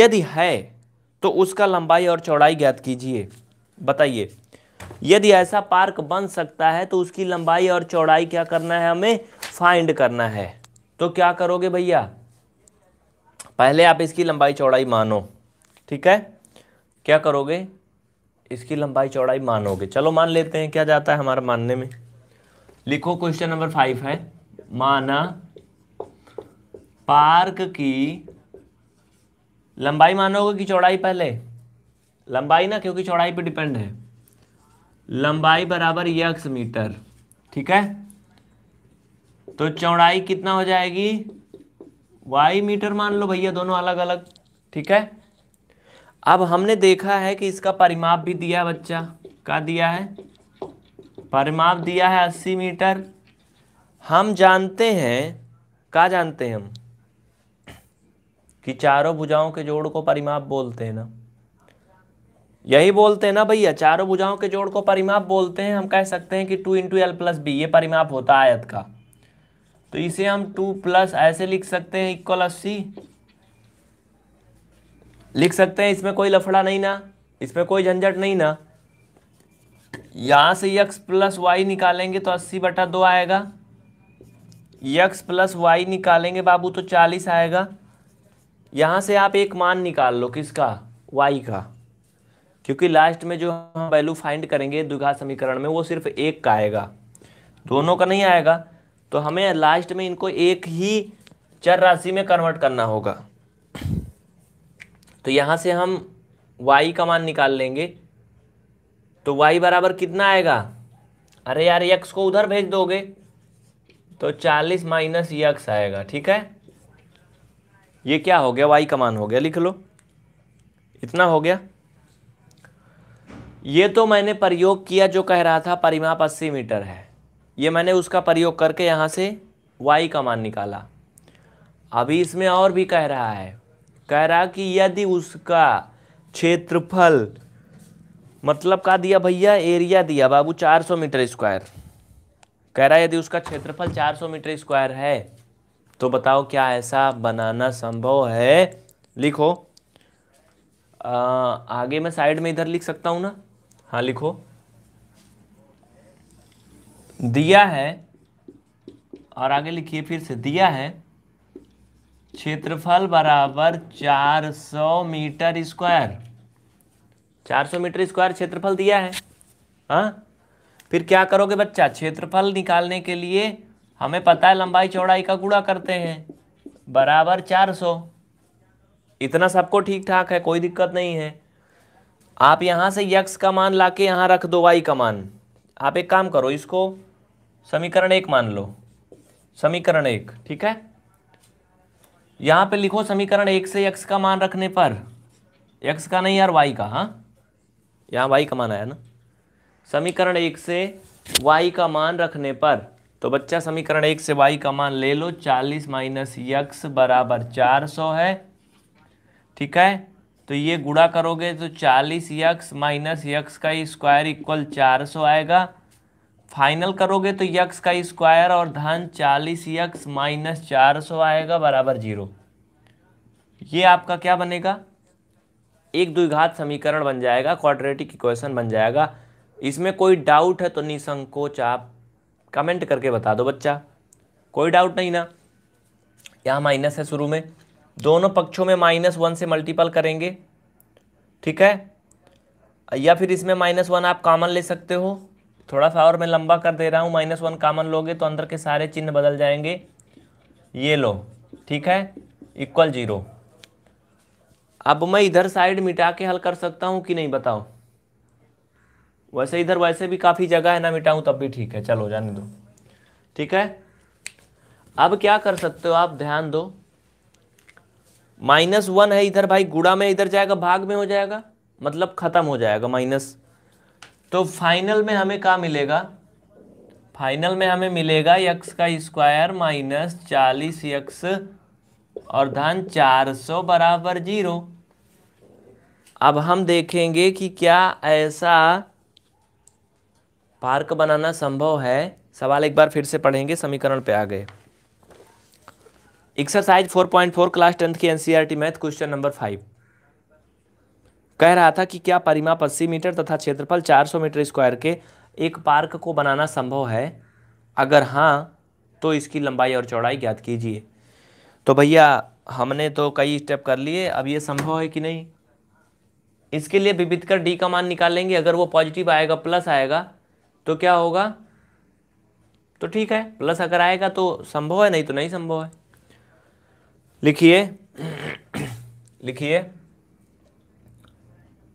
यदि है तो उसका लंबाई और चौड़ाई ज्ञात कीजिए बताइए यदि ऐसा पार्क बन सकता है तो उसकी लंबाई और चौड़ाई क्या करना है हमें फाइंड करना है तो क्या करोगे भैया पहले आप इसकी लंबाई चौड़ाई मानो ठीक है क्या करोगे इसकी लंबाई चौड़ाई मानोगे चलो मान लेते हैं क्या जाता है हमारे मानने में लिखो क्वेश्चन नंबर फाइव है माना पार्क की लंबाई मानोगे कि चौड़ाई पहले लंबाई ना क्योंकि चौड़ाई पे डिपेंड है लंबाई बराबर यक्स मीटर ठीक है तो चौड़ाई कितना हो जाएगी वाई मीटर मान लो भैया दोनों अलग अलग ठीक है अब हमने देखा है कि इसका परिमाप भी दिया बच्चा का दिया है परिमाप दिया है अस्सी मीटर हम जानते हैं का जानते हैं हम कि चारों भुजाओं के जोड़ को परिमाप बोलते हैं ना यही बोलते हैं ना भैया चारों भुजाओं के जोड़ को परिमाप बोलते हैं हम कह सकते हैं कि two into L plus B ये परिमाप होता है आयत का तो इसे हम टू प्लस ऐसे लिख सकते हैं इक्वल अस्सी लिख सकते हैं इसमें कोई लफड़ा नहीं ना इसमें कोई झंझट नहीं ना यहां से यक्स प्लस वाई निकालेंगे तो अस्सी बटा दो आएगा यक्स प्लस वाई निकालेंगे बाबू तो चालीस आएगा यहाँ से आप एक मान निकाल लो किसका वाई का क्योंकि लास्ट में जो हम वैल्यू फाइंड करेंगे दुघा समीकरण में वो सिर्फ एक का आएगा दोनों का नहीं आएगा तो हमें लास्ट में इनको एक ही चर राशि में कन्वर्ट करना होगा तो यहाँ से हम y का मान निकाल लेंगे तो y बराबर कितना आएगा अरे यार x को उधर भेज दोगे तो 40 माइनस यक्स आएगा ठीक है ये क्या हो गया वाई कमान हो गया लिख लो इतना हो गया ये तो मैंने प्रयोग किया जो कह रहा था परिमाप अस्सी मीटर है ये मैंने उसका प्रयोग करके यहाँ से वाई का मान निकाला अभी इसमें और भी कह रहा है कह रहा कि यदि उसका क्षेत्रफल मतलब का दिया भैया एरिया दिया बाबू 400 मीटर स्क्वायर कह रहा है यदि उसका क्षेत्रफल 400 मीटर स्क्वायर है तो बताओ क्या ऐसा बनाना संभव है लिखो आ, आगे मैं साइड में इधर लिख सकता हूँ ना हाँ लिखो दिया है और आगे लिखिए फिर से दिया है क्षेत्रफल बराबर 400 मीटर स्क्वायर 400 मीटर स्क्वायर क्षेत्रफल दिया है हाँ फिर क्या करोगे बच्चा क्षेत्रफल निकालने के लिए हमें पता है लंबाई चौड़ाई का गुड़ा करते हैं बराबर चार सौ इतना सबको ठीक ठाक है कोई दिक्कत नहीं है आप यहाँ से यक्स का मान ला के यहाँ रख दो वाई का मान आप एक काम करो इसको समीकरण एक मान लो समीकरण एक ठीक है यहाँ पे लिखो समीकरण एक से यक्स का मान रखने पर यक्स का नहीं यार वाई का हाँ यहाँ वाई का मान आया ना समीकरण एक से वाई का मान रखने पर तो बच्चा समीकरण एक से वाई का मान ले लो चालीस माइनस यक्स बराबर चार सौ है ठीक है तो ये गुड़ा करोगे तो चालीस यक्स माइनस यक्स का स्क्वायर इक्वल चार सौ आएगा फाइनल करोगे तो यक्स का स्क्वायर और धन चालीस यक्स माइनस चार सौ आएगा बराबर जीरो ये आपका क्या बनेगा एक द्विघात समीकरण बन जाएगा क्वाड्रेटिक इक्वेशन बन जाएगा इसमें कोई डाउट है तो निसंकोच आप कमेंट करके बता दो बच्चा कोई डाउट नहीं ना यहाँ माइनस है शुरू में दोनों पक्षों में माइनस वन से मल्टीपल करेंगे ठीक है या फिर इसमें माइनस वन आप कामन ले सकते हो थोड़ा सा और मैं लंबा कर दे रहा हूँ माइनस वन कामन लोगे तो अंदर के सारे चिन्ह बदल जाएंगे ये लो ठीक है इक्वल जीरो अब मैं इधर साइड मिटा के हल कर सकता हूँ कि नहीं बताओ वैसे इधर वैसे भी काफ़ी जगह है ना मिटाऊँ तब भी ठीक है चलो जाने दो ठीक है अब क्या कर सकते हो आप ध्यान दो माइनस वन है इधर भाई गुड़ा में इधर जाएगा भाग में हो जाएगा मतलब ख़त्म हो जाएगा माइनस तो फाइनल में हमें क्या मिलेगा फाइनल में हमें मिलेगा यक्स का स्क्वायर माइनस चालीस यक्स और धन चार सौ बराबर जीरो अब हम देखेंगे कि क्या ऐसा पार्क बनाना संभव है सवाल एक बार फिर से पढ़ेंगे समीकरण पे आ गए एक्सरसाइज 4.4 क्लास टेंथ की NCERT math question number five कह रहा था कि क्या परिमा अस्सी मीटर तथा क्षेत्रफल 400 मीटर स्क्वायर के एक पार्क को बनाना संभव है अगर हाँ तो इसकी लंबाई और चौड़ाई ज्ञात कीजिए तो भैया हमने तो कई स्टेप कर लिए अब ये संभव है कि नहीं इसके लिए विविध कर डी का मान निकालेंगे अगर वो पॉजिटिव आएगा प्लस आएगा तो क्या होगा तो ठीक है प्लस अगर आएगा तो संभव है नहीं तो नहीं संभव है लिखिए लिखिए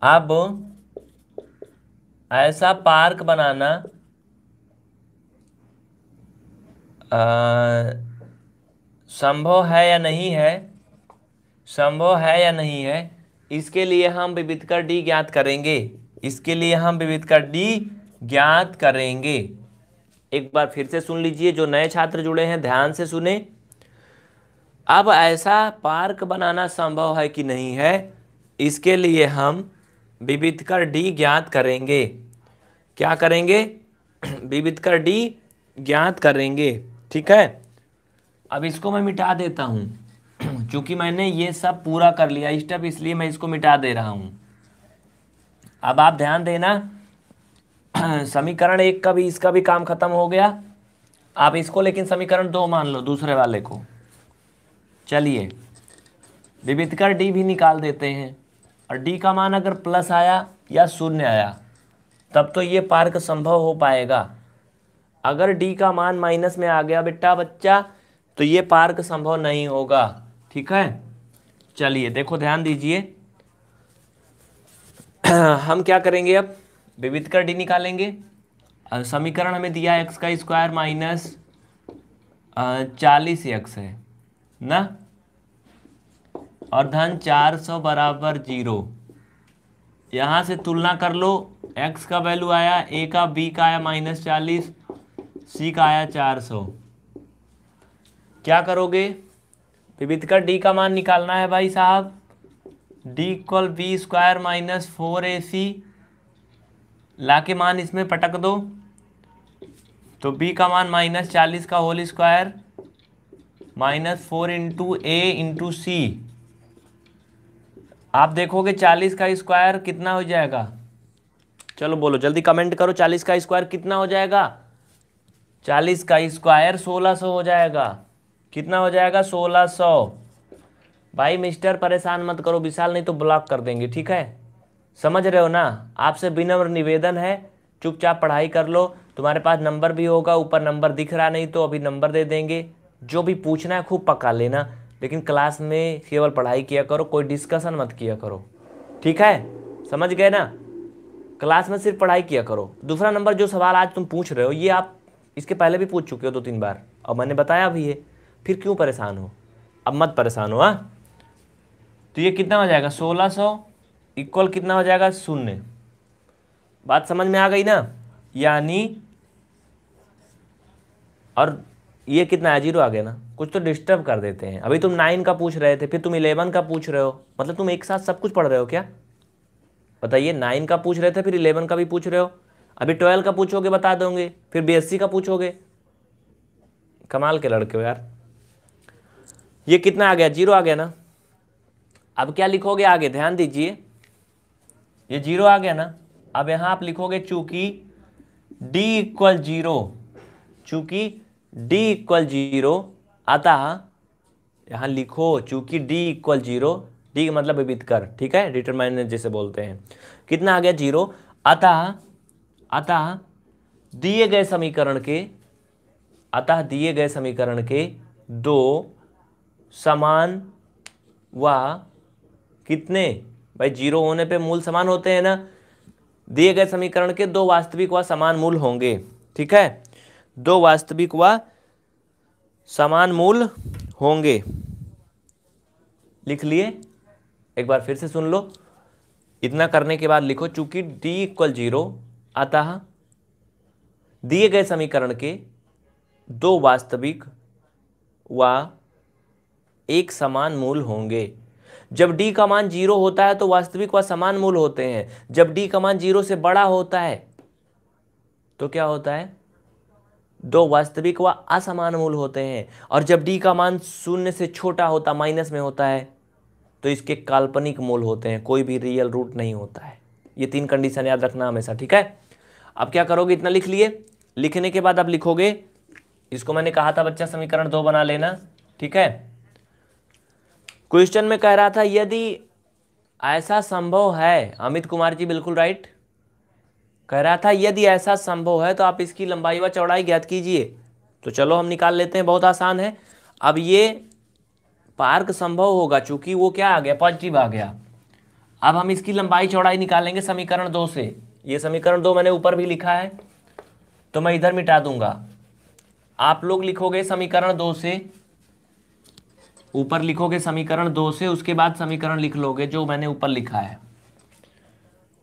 अब ऐसा पार्क बनाना संभव है या नहीं है संभव है या नहीं है इसके लिए हम विविधकर डी ज्ञात करेंगे इसके लिए हम विविधकर डी ज्ञात करेंगे एक बार फिर से सुन लीजिए जो नए छात्र जुड़े हैं ध्यान से सुने अब ऐसा पार्क बनाना संभव है कि नहीं है इसके लिए हम विविधकर डी ज्ञात करेंगे क्या करेंगे विविधकर डी ज्ञात करेंगे ठीक है अब इसको मैं मिटा देता हूँ क्योंकि मैंने ये सब पूरा कर लिया स्टेप इसलिए मैं इसको मिटा दे रहा हूँ अब आप ध्यान देना समीकरण एक का भी इसका भी काम खत्म हो गया आप इसको लेकिन समीकरण दो मान लो दूसरे वाले को चलिए विविधकर डी भी निकाल देते हैं और डी का मान अगर प्लस आया या शून्य आया तब तो ये पार्क संभव हो पाएगा अगर डी का मान माइनस में आ गया बेटा बच्चा तो ये पार्क संभव नहीं होगा ठीक है चलिए देखो ध्यान दीजिए हम क्या करेंगे अब विविध कर डी निकालेंगे समीकरण हमें दिया है एक्स का स्क्वायर माइनस चालीस एक्स है ना और धन चार सौ बराबर जीरो यहाँ से तुलना कर लो एक्स का वैल्यू आया ए का बी का आया माइनस चालीस सी का आया चार सौ क्या करोगे विविध कर डी का मान निकालना है भाई साहब D equal B square minus four A C ला के मान इसमें पटक दो तो b का मान माइनस चालीस का whole square minus four into A into C आप देखोगे चालीस का स्क्वायर कितना हो जाएगा चलो बोलो जल्दी कमेंट करो चालीस का स्क्वायर कितना हो जाएगा चालीस का स्क्वायर सोलह सौ हो जाएगा कितना हो जाएगा सोलह सौ भाई मिस्टर परेशान मत करो विशाल नहीं तो ब्लॉक कर देंगे ठीक है समझ रहे हो ना आपसे विनम्र निवेदन है चुपचाप पढ़ाई कर लो तुम्हारे पास नंबर भी होगा ऊपर नंबर दिख रहा नहीं तो अभी नंबर दे देंगे जो भी पूछना है खूब पका लेना लेकिन क्लास में केवल पढ़ाई किया करो कोई डिस्कशन मत किया करो ठीक है समझ गए ना क्लास में सिर्फ पढ़ाई किया करो दूसरा नंबर जो सवाल आज तुम पूछ रहे हो ये आप इसके पहले भी पूछ चुके हो दो तीन बार और मैंने बताया भी है फिर क्यों परेशान हो अब मत परेशान हो हाँ तो ये कितना हो जाएगा सोलह सौ इक्वल कितना हो जाएगा शून्य बात समझ में आ गई ना यानी और ये कितना है जीरो आ गया ना कुछ तो डिस्टर्ब कर देते हैं अभी तुम नाइन का पूछ रहे थे फिर तुम इलेवन का पूछ रहे हो मतलब तुम एक साथ सब कुछ पढ़ रहे हो क्या बताइए नाइन का पूछ रहे थे फिर इलेवन का भी पूछ रहे हो अभी ट्वेल्व का पूछोगे बता दोगे फिर बीएससी का पूछोगे कमाल के लड़के हो यार ये कितना आ गया जीरो आ गया ना अब क्या लिखोगे आगे ध्यान दीजिए ये जीरो आ गया ना अब यहां आप लिखोगे चूंकि d इक्वल जीरो चूंकि d इक्वल जीरो अतः यहां लिखो चूंकि d इक्वल जीरो डी मतलब कर ठीक है डिटरमाइनर जैसे बोलते हैं कितना आ गया जीरो अतः अतः दिए गए समीकरण के अतः दिए गए समीकरण के दो समान व कितने भाई जीरो होने पे मूल समान होते हैं ना दिए गए समीकरण के दो वास्तविक व समान मूल होंगे ठीक है दो वास्तविक व समान मूल होंगे लिख लिए एक बार फिर से सुन लो इतना करने के बाद लिखो चूंकि d इक्वल जीरो है दिए गए समीकरण के दो वास्तविक व वा एक समान मूल होंगे जब डी का मान जीरो होता है तो वास्तविक व समान मूल होते हैं जब डी का मान जीरो से बड़ा होता है तो क्या होता है दो वास्तविक व वा असमान मूल होते हैं और जब डी का मान शून्य से छोटा होता माइनस में होता है तो इसके काल्पनिक मूल होते हैं कोई भी रियल रूट नहीं होता है ये तीन कंडीशन याद रखना हमेशा ठीक है अब क्या करोगे इतना लिख लिए लिखने के बाद आप लिखोगे इसको मैंने कहा था बच्चा समीकरण दो बना लेना ठीक है क्वेश्चन में कह रहा था यदि ऐसा संभव है अमित कुमार जी बिल्कुल राइट कह रहा था यदि ऐसा संभव है तो आप इसकी लंबाई व चौड़ाई ज्ञात कीजिए तो चलो हम निकाल लेते हैं बहुत आसान है अब ये पार्क संभव होगा चूंकि वो क्या आ गया पॉजिटिव आ गया अब हम इसकी लंबाई चौड़ाई निकालेंगे समीकरण दो से ये समीकरण दो मैंने ऊपर भी लिखा है तो मैं इधर मिटा दूंगा आप लोग लिखोगे समीकरण दो से ऊपर लिखोगे समीकरण दो से उसके बाद समीकरण लिख लोगे जो मैंने ऊपर लिखा है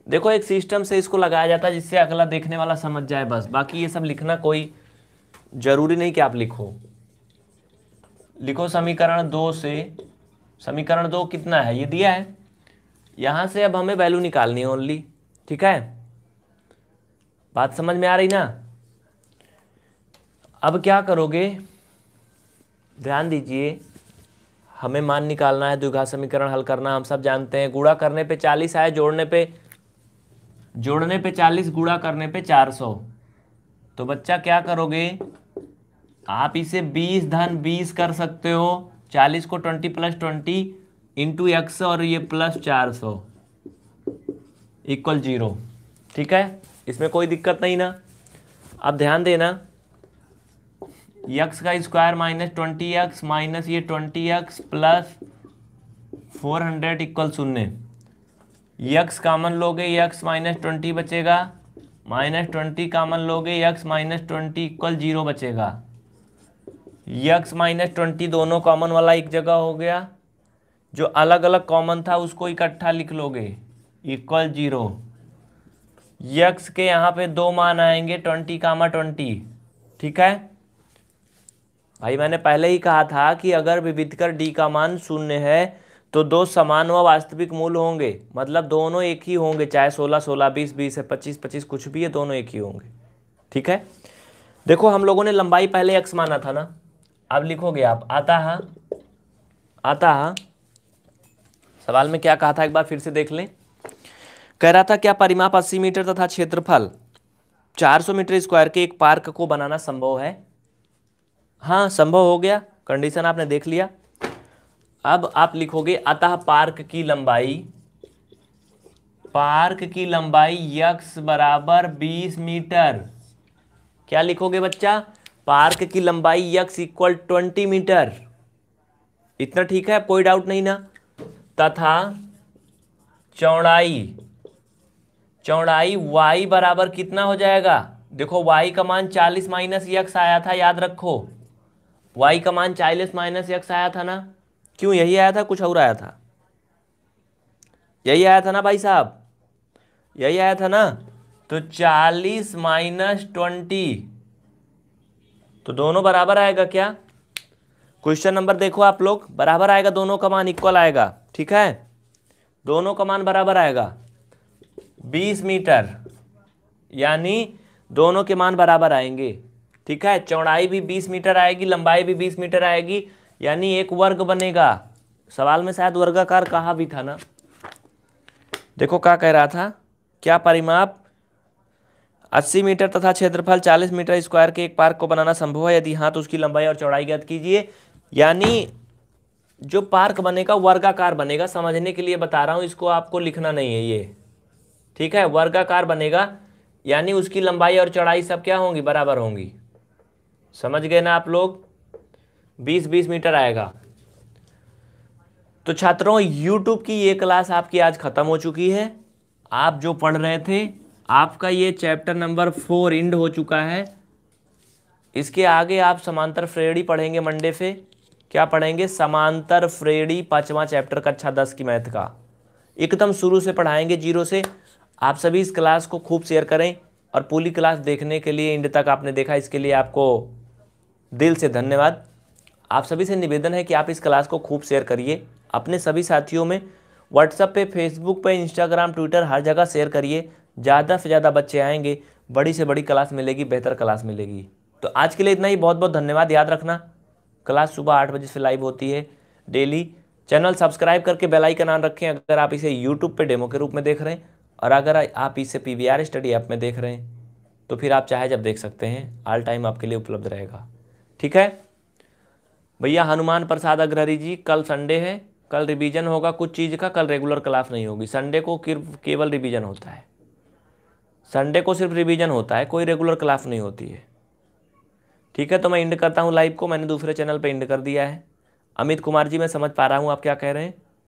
देखो एक सिस्टम से इसको लगाया जाता है जिससे अगला देखने वाला समझ जाए बस बाकी ये सब लिखना कोई जरूरी नहीं कि आप लिखो लिखो समीकरण दो से समीकरण दो कितना है ये दिया है यहां से अब हमें वैल्यू निकालनी है ओनली ठीक है बात समझ में आ रही ना अब क्या करोगे ध्यान दीजिए हमें मान निकालना है द्विघात समीकरण हल करना हम सब जानते हैं गुड़ा करने पे चालीस आए जोड़ने पे जोड़ने पे चालीस गुड़ा करने पे चार सौ तो बच्चा क्या करोगे आप इसे बीस धन बीस कर सकते हो चालीस को twenty plus twenty into X और ये प्लस चार सौ इक्वल जीरो ठीक है इसमें कोई दिक्कत नहीं ना अब ध्यान देना यक्स का square minus twenty X minus ये twenty X plus four hundred equal शून्य यक्स कामन लोगे यक्स माइनस ट्वेंटी बचेगा माइनस ट्वेंटी कामन लोगे X minus twenty equal zero बचेगा यक्स माइनस ट्वेंटी दोनों कॉमन वाला एक जगह हो गया जो अलग अलग कॉमन था उसको इकट्ठा लिख लोगे इक्वल जीरो यक्स के यहाँ पे दो मान आएंगे ट्वेंटी कामा ट्वेंटी ठीक है भाई मैंने पहले ही कहा था कि अगर विविधकर डी का मान शून्य है तो दो समान व वास्तविक मूल होंगे मतलब दोनों एक ही होंगे चाहे सोलह सोलह बीस बीस है पच्चीस पच्चीस कुछ भी है दोनों एक ही होंगे ठीक है देखो हम लोगों ने लंबाई पहले एक्स माना था ना अब लिखोगे आप आता है आता है सवाल में क्या कहा था एक बार फिर से देख लें कह रहा था क्या परिमाप अस्सी मीटर तथा क्षेत्रफल सौ मीटर स्क्वायर के एक पार्क को बनाना संभव है हाँ संभव हो गया कंडीशन आपने देख लिया अब आप लिखोगे अतः पार्क की लंबाई पार्क की लंबाई यक्स बराबर बीस मीटर क्या लिखोगे बच्चा पार्क की लंबाई यक्स इक्वल ट्वेंटी मीटर इतना ठीक है कोई डाउट नहीं ना तथा चौड़ाई चौड़ाई वाई बराबर कितना हो जाएगा देखो वाई का मान 40 माइनस यक्स आया था याद रखो वाई का मान चालीस माइनस एक्स आया था ना क्यों यही आया था कुछ और आया था यही आया था ना भाई साहब यही आया था ना तो चालीस माइनस ट्वेंटी तो दोनों बराबर आएगा क्या क्वेश्चन नंबर देखो आप लोग बराबर आएगा दोनों का मान इक्वल आएगा ठीक है दोनों का मान बराबर आएगा बीस मीटर यानी दोनों के मान बराबर आएंगे ठीक है चौड़ाई भी बीस मीटर आएगी लंबाई भी बीस मीटर आएगी यानी एक वर्ग बनेगा सवाल में शायद वर्गाकार कहा भी था ना देखो क्या कह रहा था क्या परिमाप 80 मीटर तथा क्षेत्रफल 40 मीटर स्क्वायर के एक पार्क को बनाना संभव है यदि हाँ तो उसकी लंबाई और चौड़ाई ज्ञात कीजिए यानी जो पार्क बनेगा वर्गाकार बनेगा समझने के लिए बता रहा हूँ इसको आपको लिखना नहीं है ये ठीक है वर्गाकार बनेगा यानी उसकी लंबाई और चौड़ाई सब क्या होंगी बराबर होंगी समझ गए ना आप लोग बीस बीस मीटर आएगा तो छात्रों यूट्यूब की ये क्लास आपकी आज ख़त्म हो चुकी है आप जो पढ़ रहे थे आपका ये चैप्टर नंबर फोर इंड हो चुका है इसके आगे आप समांतर फ्रेडी पढ़ेंगे मंडे से क्या पढ़ेंगे समांतर फ्रेडी पाँचवा चैप्टर कक्षा दस की मैथ का एकदम शुरू से पढ़ाएंगे जीरो से आप सभी इस क्लास को खूब शेयर करें और पूरी क्लास देखने के लिए इंड तक आपने देखा इसके लिए आपको दिल से धन्यवाद आप सभी से निवेदन है कि आप इस क्लास को खूब शेयर करिए अपने सभी साथियों में व्हाट्सएप पे फेसबुक पे इंस्टाग्राम ट्विटर हर जगह शेयर करिए ज़्यादा से ज़्यादा बच्चे आएंगे बड़ी से बड़ी क्लास मिलेगी बेहतर क्लास मिलेगी तो आज के लिए इतना ही बहुत बहुत धन्यवाद याद रखना क्लास सुबह आठ बजे से लाइव होती है डेली चैनल सब्सक्राइब करके बेल आइकन ऑन रखें अगर आप इसे यूट्यूब पे डेमो के रूप में देख रहे हैं और अगर आप इसे पी स्टडी ऐप में देख रहे हैं तो फिर आप चाहे जब देख सकते हैं ऑल टाइम आपके लिए उपलब्ध रहेगा ठीक है भैया हनुमान प्रसाद अग्रहरी जी कल संडे है कल रिवीजन होगा कुछ चीज़ का कल रेगुलर क्लास नहीं होगी संडे को केवल रिवीजन होता है संडे को सिर्फ रिवीजन होता है कोई रेगुलर क्लास नहीं होती है ठीक है तो मैं इंड करता हूँ लाइव को मैंने दूसरे चैनल पे इंड कर दिया है अमित कुमार जी मैं समझ पा रहा हूँ आप क्या कह रहे हैं